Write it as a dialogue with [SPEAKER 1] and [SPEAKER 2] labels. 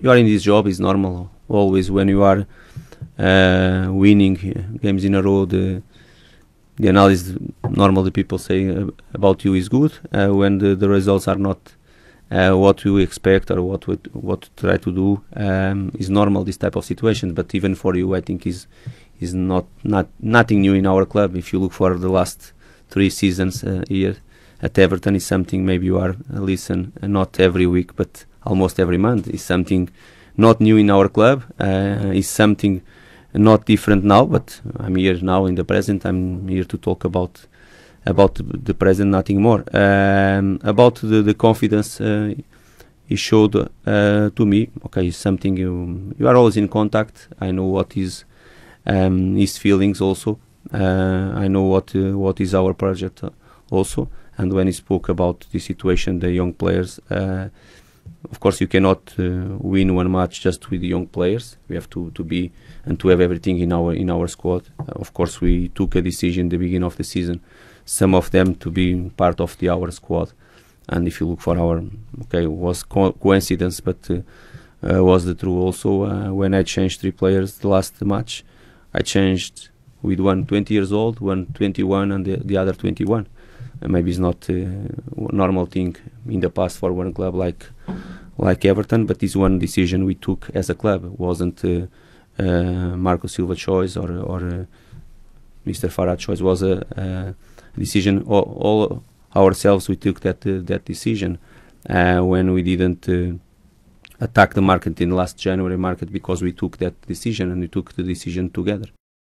[SPEAKER 1] you are in this job is normal always when you are uh, winning games in a row the the analysis normally people say about you is good uh, when the, the, results are not uh, what you expect or what we, what to try to do um, is normal this type of situation but even for you I think is is not, not nothing new in our club if you look for the last three seasons uh, here at Everton is something maybe you are uh, listen not every week but almost every month. is something not new in our club. Uh, something not different now, but I'm here now in the present. I'm here to talk about about the present, nothing more. Um, about the, the confidence uh, he showed uh, to me, okay, it's something you you are always in contact. I know what is um, his feelings also. Uh, I know what uh, what is our project uh, also. And when he spoke about the situation, the young players uh, of course you cannot uh, win one match just with young players we have to, to be and to have everything in our in our squad uh, of course we took a decision the beginning of the season some of them to be part of the our squad and if you look for our okay was co coincidence but uh, uh was the true also uh, when I changed three players the last match I changed with one 20 years old one 21 and the, the other 21 and maybe it's not a uh, normal thing in the past for one club like like Everton, but this one decision we took as a club wasn't uh, uh, Marco Silva choice or or uh, Mr. Farah's choice was a, a decision. All, all, ourselves we took that uh, that decision uh, when we didn't uh, attack the market in last January market because we took that decision and we took the decision together.